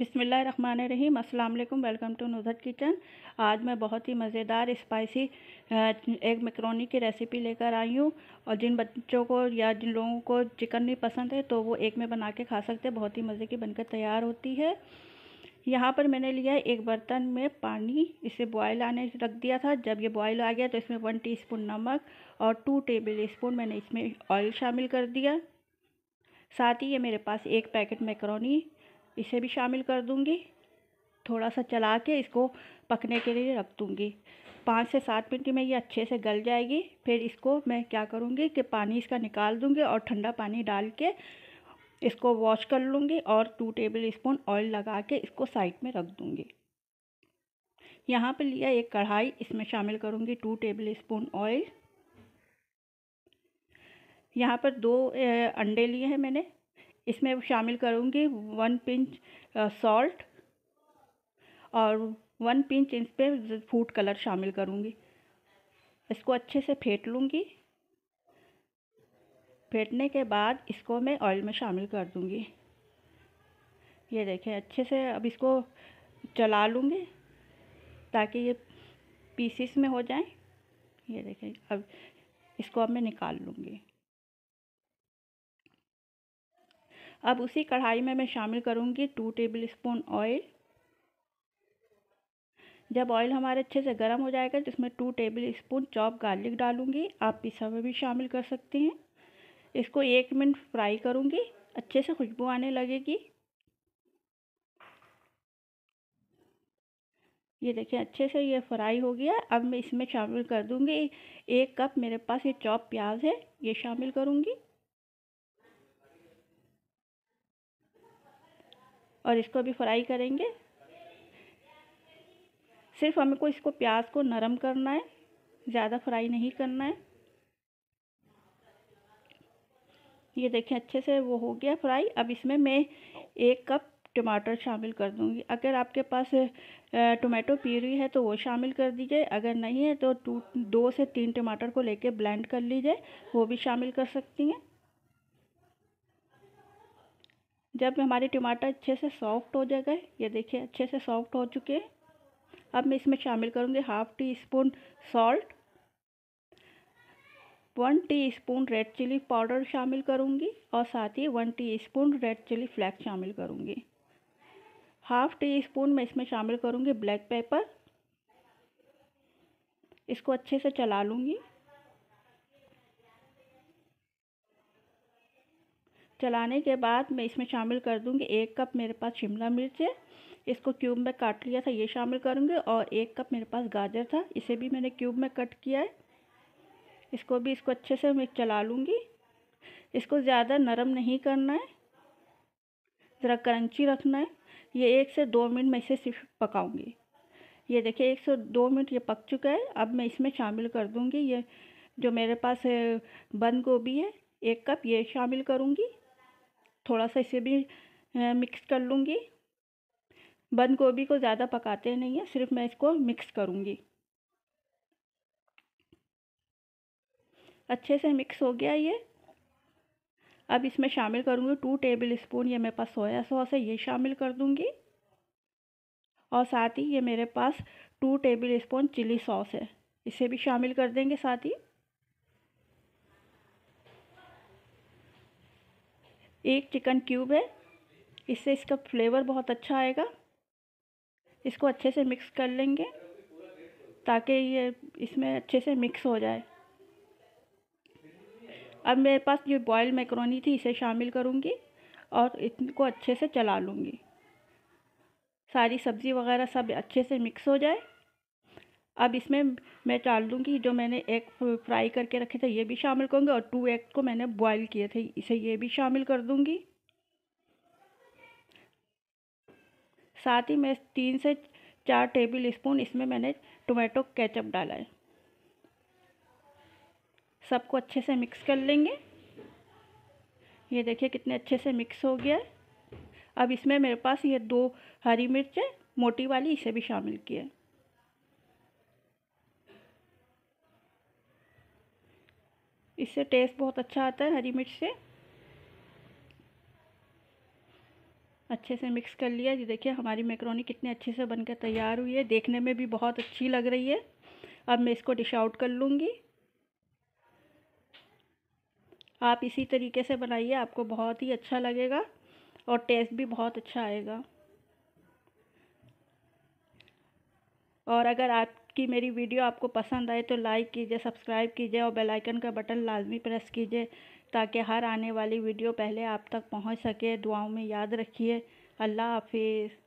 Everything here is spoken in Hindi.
बिसमीम् अस्सलाम वालेकुम वेलकम टू नुजत किचन आज मैं बहुत ही मज़ेदार स्पाइसी एग मैक्रोनी की रेसिपी लेकर आई हूँ और जिन बच्चों को या जिन लोगों को चिकन नहीं पसंद है तो वो एक में बना के खा सकते हैं बहुत ही मज़े की बनकर तैयार होती है यहाँ पर मैंने लिया है एक बर्तन में पानी इसे बॉयल आने रख दिया था जब ये बॉयल आ गया तो इसमें वन स्पून नमक और टू टेबल स्पून मैंने इसमें ऑयल शामिल कर दिया साथ ही ये मेरे पास एक पैकेट मैक्रोनी इसे भी शामिल कर दूँगी थोड़ा सा चला के इसको पकने के लिए रख दूँगी पाँच से सात मिनट में ये अच्छे से गल जाएगी फिर इसको मैं क्या करूँगी कि पानी इसका निकाल दूँगी और ठंडा पानी डाल के इसको वॉश कर लूँगी और टू टेबल स्पून ऑयल लगा के इसको साइड में रख दूँगी यहाँ पे लिया एक कढ़ाई इसमें शामिल करूँगी टू टेबल स्पून ऑयल यहाँ पर दो अंडे लिए हैं मैंने इसमें शामिल करूँगी वन पिंच सॉल्ट और वन पिंच इस पर फूड कलर शामिल करूँगी इसको अच्छे से फेंट लूँगी फेंटने के बाद इसको मैं ऑयल में शामिल कर दूँगी ये देखें अच्छे से अब इसको चला लूँगी ताकि ये पीसीस में हो जाए ये देखें अब इसको अब मैं निकाल लूँगी अब उसी कढ़ाई में मैं शामिल करूँगी टू टेबल स्पून ऑयल जब ऑयल हमारे अच्छे से गर्म हो जाएगा तो इसमें two tablespoon chop garlic डालूँगी आप पिसा हुआ भी शामिल कर सकते हैं इसको एक मिनट फ्राई करूँगी अच्छे से खुशबू आने लगेगी ये देखिए अच्छे से ये फ्राई हो गया अब मैं इसमें शामिल कर दूँगी एक कप मेरे पास ये चॉप प्याज है ये शामिल करूँगी और इसको भी फ्राई करेंगे सिर्फ हमें को इसको प्याज को नरम करना है ज़्यादा फ्राई नहीं करना है ये देखें अच्छे से वो हो गया फ्राई अब इसमें मैं एक कप टमाटर शामिल कर दूंगी अगर आपके पास टमाटो प्यूरी है तो वो शामिल कर दीजिए अगर नहीं है तो टू दो से तीन टमाटर को लेके ब्लेंड कर लीजिए वो भी शामिल कर सकती हैं जब हमारे टमाटर अच्छे से सॉफ्ट हो जाएगा ये देखिए अच्छे से सॉफ्ट हो चुके हैं अब मैं इसमें शामिल करूँगी half teaspoon salt one teaspoon red chilli powder शामिल करूँगी और साथ ही one teaspoon red chilli flake शामिल करूँगी हाफ टी स्पून मैं इसमें शामिल करूँगी ब्लैक पेपर इसको अच्छे से चला लूँगी चलाने के बाद मैं इसमें शामिल कर दूँगी एक कप मेरे पास शिमला मिर्च है इसको क्यूब में काट लिया था ये शामिल करूँगी और एक कप मेरे पास गाजर था इसे भी मैंने क्यूब में कट किया है इसको भी इसको अच्छे से मैं चला लूँगी इसको ज़्यादा नरम नहीं करना है ज़रा क्रंची रखना है ये एक से दो मिनट मैं इसे सिर्फ पकाऊँगी ये देखिए एक से दो मिनट ये पक चुका है अब मैं इसमें शामिल कर दूँगी ये जो मेरे पास बंद गोभी है एक कप ये शामिल करूँगी थोड़ा सा इसे भी मिक्स कर लूँगी बंद गोभी को ज़्यादा पकाते नहीं हैं सिर्फ मैं इसको मिक्स करूँगी अच्छे से मिक्स हो गया ये अब इसमें शामिल करूँगी टू टेबल स्पून ये मेरे पास सोया सॉस है ये शामिल कर दूँगी और साथ ही ये मेरे पास two tablespoon chilli sauce है इसे भी शामिल कर देंगे साथ ही एक चिकन क्यूब है इससे इसका फ्लेवर बहुत अच्छा आएगा इसको अच्छे से मिक्स कर लेंगे ताकि ये इसमें अच्छे से मिक्स हो जाए अब मेरे पास जो बॉयल मैक्रोनी थी इसे शामिल करूँगी और इनको अच्छे से चला लूँगी सारी सब्ज़ी वगैरह सब अच्छे से मिक्स हो जाए अब इसमें मैं डाल दूँगी जो मैंने एग फ्राई करके रखे थे ये भी शामिल करूँगी और टू एग को मैंने बॉयल किए थे इसे ये भी शामिल कर दूँगी साथ ही मैं तीन से चार टेबल स्पून इसमें मैंने टोमेटो केचप डाला है सबको अच्छे से मिक्स कर लेंगे ये देखिए कितने अच्छे से मिक्स हो गया है अब इसमें मेरे पास ये दो हरी मिर्च है मोटी वाली इसे भी शामिल किया है इससे टेस्ट बहुत अच्छा आता है हरी मिर्च से अच्छे से मिक्स कर लिया जी देखिए हमारी मैक्रोनी कितने अच्छे से बनकर तैयार हुई है देखने में भी बहुत अच्छी लग रही है अब मैं इसको डिश आउट कर लूँगी आप इसी तरीके से बनाइए आपको बहुत ही अच्छा लगेगा और टेस्ट भी बहुत अच्छा आएगा और अगर आप की मेरी वीडियो आपको पसंद आए तो लाइक कीजिए सब्सक्राइब कीजिए और बेल आइकन का बटन लाजमी प्रेस कीजिए ताकि हर आने वाली वीडियो पहले आप तक पहुंच सके दुआओं में याद रखिए अल्लाह हाफिज़